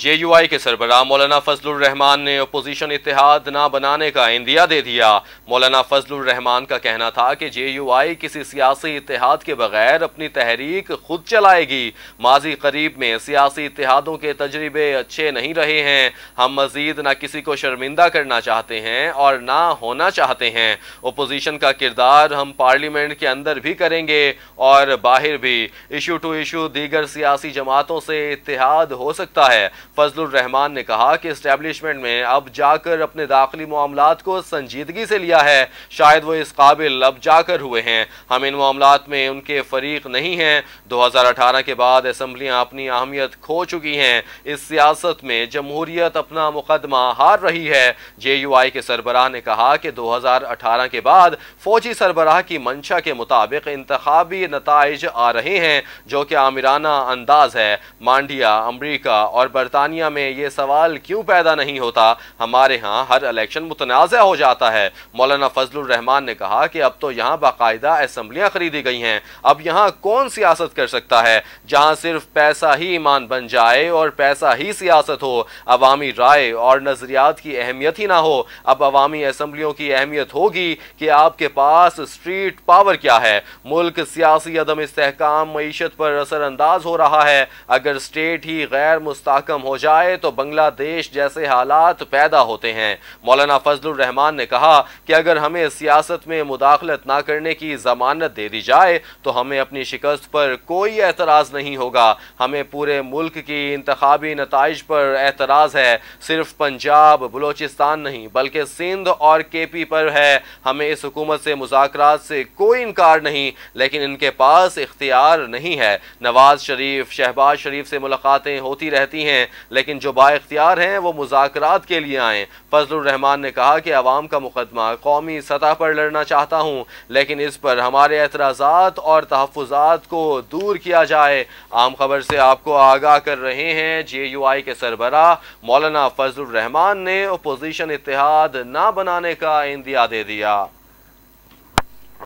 जे you आई के सरबराह मौलाना फजलुर रहमान ने अपोजिशन इतिहाद ना बनाने का इंदिया दे दिया मौलाना फजलुर रहमान का कहना था कि जे यू आई किसी सियासी इतिहाद के बगैर अपनी तहरीक खुद चलाएगी माजी करीब में सियासी इतिहादों के तजर्बे अच्छे नहीं रहे हैं हम मजीद ना किसी को शर्मिंदा करना चाहते हैं और ना होना चाहते हैं अपोजिशन का किरदार हम पार्लियामेंट के अंदर भी करेंगे और बाहर भी इशू टू इशू दीगर सियासी जमातों से इतिहाद हो सकता है फजलुर रहमान ने कहा कि इस्टेब्लिशमेंट में अब जाकर अपने दाखिली मामला को संजीदगी से लिया है शायद वो इस काबिल अब जाकर हुए हैं हम इन मामला में उनके फरीक नहीं हैं दो हज़ार अठारह के बाद असम्बलियाँ अपनी अहमियत खो चुकी हैं इस सियासत में जमहूरियत अपना मुकदमा हार रही है जे यू आई के सरबराह ने कहा कि दो हज़ार अठारह के बाद फौजी सरबराह की मंशा के मुताबिक इंतबी नतज आ रहे हैं जो कि आमिराना अंदाज है मांडिया अमरीका और बर बरतानिया में ये सवाल क्यों पैदा नहीं होता हमारे यहाँ हर इलेक्शन मुतनाज़ हो जाता है मौलाना फजलरहमान ने कहा कि अब तो यहाँ बाकायदा असम्बलियाँ खरीदी गई हैं अब यहाँ कौन सियासत कर सकता है जहाँ सिर्फ पैसा ही ईमान बन जाए और पैसा ही सियासत हो अवामी राय और नज़रियात की अहमियत ही ना हो अब अवामी असम्बलियों की अहमियत होगी कि आपके पास स्ट्रीट पावर क्या है मुल्क सियासी अदम इसकाम मीशत पर असरअंदाज हो रहा है अगर स्टेट ही गैर मुस्तकम खत्म हो जाए तो बांग्लादेश जैसे हालात पैदा होते हैं मौलाना फजलान रहमान ने कहा कि अगर हमें सियासत में मुदाखलत ना करने की जमानत दे दी जाए तो हमें अपनी शिकस्त पर कोई एतराज़ नहीं होगा हमें पूरे मुल्क की इंतबी नतज पर एतराज़ है सिर्फ पंजाब बलोचिस्तान नहीं बल्कि सिंध और के पी पर है हमें इस हुकूमत से मुजाकर से कोई इनकार नहीं लेकिन इनके पास इख्तियार नहीं है नवाज शरीफ शहबाज शरीफ से मुलाकातें होती रहती हैं लेकिन जो बाख्तियार हैं वो मुजात के लिए आएँ फजलरहमान ने कहा कि आवाम का मुकदमा कौमी सतह पर लड़ना चाहता हूँ लेकिन इस पर हमारे एतराज़ात और तहफ़ात को दूर किया जाए आम खबर से आपको आगाह कर रहे हैं जे यू आई के सरबरा मौलाना फजलरहमान ने अपोजिशन इतिहाद ना बनाने का इंदिया दे दिया